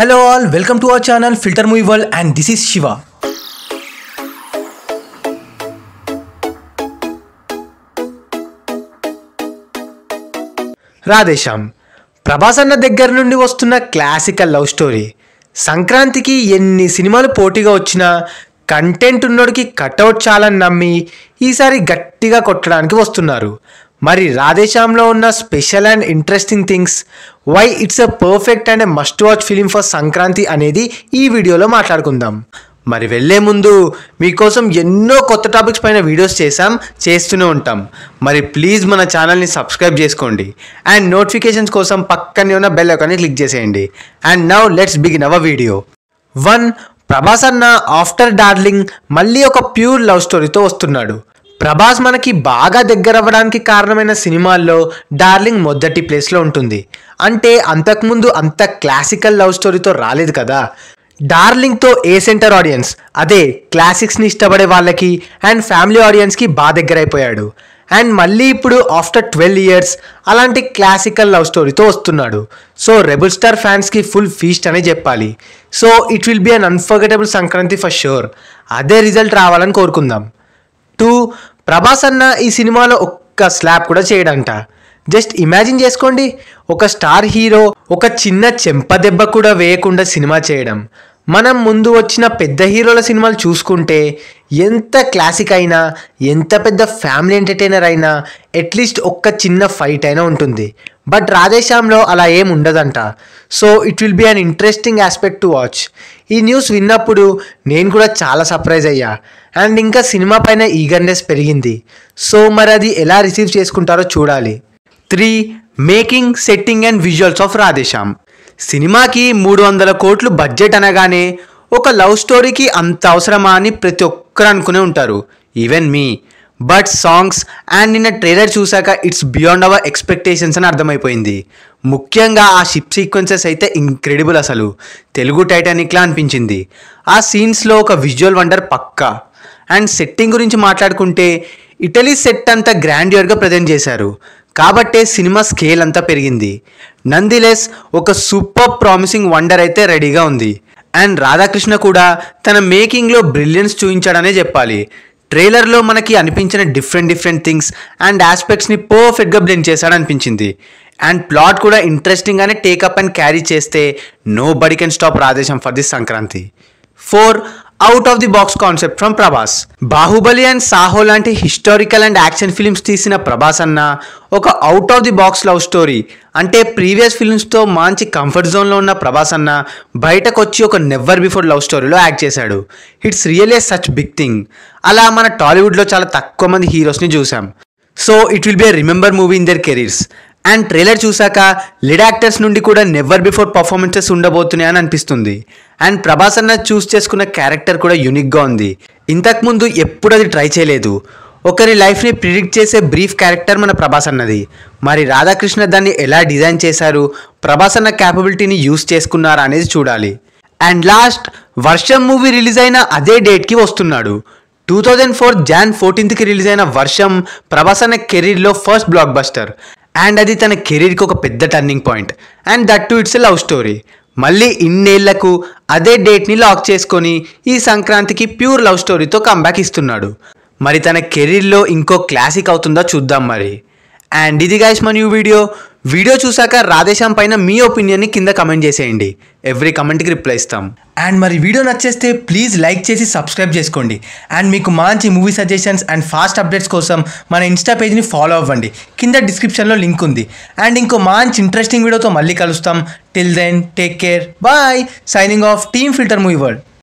hello all welcome to our channel filter movie world and this is Shiva Radhe Shyam Prabhas అన్న దగ్గర నుండి వస్తున్న క్లాసికల్ లవ్ స్టోరీ సంక్రాంతికి ఎన్ని సినిమాలు పోటీగా వచ్చినా కంటెంట్ ఉన్నోడికి కట్అవుట్ చాలని నమ్మి ఈసారి గట్టిగా కొట్టడానికి వస్తున్నారు మరి రాధేశ్యామ్లో ఉన్న special and interesting things why it's a perfect and must watch film for Sankranti అనేది ఈ వీడియోలో మాట్లాడుకుందాం మరి వెళ్ళే ముందు మీకోసం ఎన్నో కొత్త టాపిక్స్ పైన వీడియోస్ చేసాం చేస్తూనే ఉంటాం మరి ప్లీజ్ మన ఛానల్ని సబ్స్క్రైబ్ చేసుకోండి అండ్ నోటిఫికేషన్స్ కోసం పక్కనే ఉన్న బెల్ ఒకని క్లిక్ చేసేయండి and now let's begin our video one Prabhas అన్న ఆఫ్టర్ డార్లింగ్ మళ్ళీ ఒక ప్యూర్ లవ్ స్టోరీతో వస్తున్నాడు ప్రభాస్ మనకి బాగా దగ్గర అవ్వడానికి కారణమైన సినిమాల్లో డార్లింగ్ మొదటి ప్లేస్లో ఉంటుంది అంటే అంతకుముందు అంత క్లాసికల్ లవ్ స్టోరీతో రాలేదు కదా డార్లింగ్తో ఏ సెంటర్ ఆడియన్స్ అదే క్లాసిక్స్ని ఇష్టపడే వాళ్ళకి అండ్ ఫ్యామిలీ ఆడియన్స్కి బాగా దగ్గర అయిపోయాడు అండ్ మళ్ళీ ఇప్పుడు ఆఫ్టర్ ట్వెల్వ్ ఇయర్స్ అలాంటి క్లాసికల్ లవ్ స్టోరీతో వస్తున్నాడు సో రెబుల్ స్టార్ ఫ్యాన్స్కి ఫుల్ ఫీస్ట్ అనే చెప్పాలి so it will be an unforgettable Sankranti for sure అదే రిజల్ట్ రావాలని కోరుకుందాం టూ ప్రభాస్ అన్న ఈ సినిమాలో ఒక్క స్లాబ్ కూడా చేయడంట జస్ట్ ఇమాజిన్ చేసుకోండి ఒక స్టార్ హీరో ఒక చిన్న చెంపదెబ్బ కూడా వేయకుండా సినిమా చేయడం మనం ముందు వచ్చిన పెద్ద హీరోల సినిమాలు చూసుకుంటే ఎంత క్లాసిక్ అయినా ఎంత పెద్ద ఫ్యామిలీ ఎంటర్టైనర్ అయినా అట్లీస్ట్ ఒక్క చిన్న ఫైట్ అయినా ఉంటుంది బట్ రాధేశ్యామ్లో అలా ఏం ఉండదంట so it will be an interesting aspect to watch ఈ న్యూస్ విన్నప్పుడు నేను కూడా చాలా సర్ప్రైజ్ అయ్యా అండ్ ఇంకా సినిమా పైన ఈగర్నెస్ పెరిగింది సో మరి అది ఎలా రిసీవ్ చేసుకుంటారో చూడాలి three making setting and visuals of Radhe Shyam సినిమాకి మూడు వందల కోట్లు బడ్జెట్ అనగానే ఒక లవ్ స్టోరీకి అంత అవసరమా అని ప్రతి ఒక్కరు అనుకునే ఉంటారు even me but songs and నిన్న ట్రైలర్ చూశాక ఇట్స్ బియాండ్ అవర్ ఎక్స్పెక్టేషన్స్ అని అర్థమైపోయింది ముఖ్యంగా ఆ షిప్ సీక్వెన్సెస్ అయితే ఇంక్రెడిబుల్ అసలు తెలుగు టైటానిక్లా అనిపించింది ఆ సీన్స్లో ఒక విజువల్ వండర్ పక్కా అండ్ సెట్టింగ్ గురించి మాట్లాడుకుంటే ఇటలీ సెట్ అంతా గ్రాండ్యూర్గా ప్రజెంట్ చేశారు కాబట్టే సినిమా స్కేల్ అంతా పెరిగింది నందిలెస్ ఒక సూపర్ ప్రామిసింగ్ వండర్ అయితే రెడీగా ఉంది అండ్ రాధాకృష్ణ కూడా తన మేకింగ్లో బ్రిలియన్స్ చూపించాడనే చెప్పాలి ట్రైలర్లో మనకి అనిపించిన డిఫరెంట్ డిఫరెంట్ థింగ్స్ అండ్ ఆస్పెక్ట్స్ని పర్ఫెక్ట్గా బ్లెండ్ చేశాడనిపించింది అండ్ ప్లాట్ కూడా ఇంట్రెస్టింగ్గానే టేకప్ అండ్ క్యారీ చేస్తే nobody can stop Radhe Shyam for this Sankranti for out of the box concept from Prabhas Baahubali and Saaho లాంటి హిస్టారికల్ అండ్ యాక్షన్ ఫిలిమ్స్ తీసిన ప్రభాస్ అన్న ఒక out of the box love story అంటే ప్రీవియస్ ఫిల్మ్స్తో మంచి కంఫర్ట్ జోన్లో ఉన్న ప్రభాస్ అన్న బయటకు వచ్చి ఒక నెవర్ బిఫోర్ లవ్ స్టోరీలో యాక్ట్ చేశాడు it's really such big thing అలా మన టాలీవుడ్లో చాలా తక్కువ మంది హీరోస్ని చూసాం so it will be remember movie in their careers and trailer చూశాక లిడ్ యాక్టర్స్ నుండి కూడా నెవర్ బిఫోర్ పర్ఫార్మెన్సెస్ ఉండబోతున్నాయని అనిపిస్తుంది అండ్ ప్రభాస్ అన్న చూస్ చేసుకున్న క్యారెక్టర్ కూడా యూనిక్గా ఉంది ఇంతకుముందు ఎప్పుడు అది ట్రై చేయలేదు ఒకరి లైఫ్ని ప్రిడిక్ట్ చేసే బ్రీఫ్ క్యారెక్టర్ మన ప్రభాస్ అన్నది మరి రాధాకృష్ణ దాన్ని ఎలా డిజైన్ చేశారు ప్రభాస్ అన్న క్యాపబిలిటీని యూస్ చేసుకున్నారా అనేది చూడాలి and last Varsham movie release అయిన అదే డేట్కి వస్తున్నాడు టూ థౌజండ్ ఫోర్ జాన్ ఫోర్టీన్త్కి రిలీజ్ అయిన వర్షం ప్రభాస్ అన్న కెరీర్లో ఫస్ట్ బ్లాక్ బస్టర్ అండ్ అది తన కెరీర్కి ఒక పెద్ద turning point and that too it's love story మళ్ళీ ఇన్నేళ్లకు అదే డేట్ని లాక్ చేసుకొని ఈ సంక్రాంతికి ప్యూర్ లవ్ స్టోరీతో కంబ్యాక్ ఇస్తున్నాడు మరి తన కెరీర్లో ఇంకో క్లాసిక్ అవుతుందో చూద్దాం మరి అండ్ ఇది గైస్ మన యూ వీడియో వీడియో చూశాక రాధేశ్యామ్ పైన మీ ఒపీనియన్ని కింద కమెంట్ చేసేయండి ఎవ్రీ కమెంట్కి రిప్లై ఇస్తాం అండ్ మరి వీడియో నచ్చేస్తే ప్లీజ్ లైక్ చేసి సబ్స్క్రైబ్ చేసుకోండి అండ్ మీకు మంచి movie suggestions and fast updates కోసం మన ఇన్స్టా పేజ్ని ఫాలో అవ్వండి కింద డిస్క్రిప్షన్లో లింక్ ఉంది అండ్ ఇంకో మంచి ఇంట్రెస్టింగ్ వీడియోతో మళ్ళీ కలుస్తాం till then take care bye signing off team filter movie world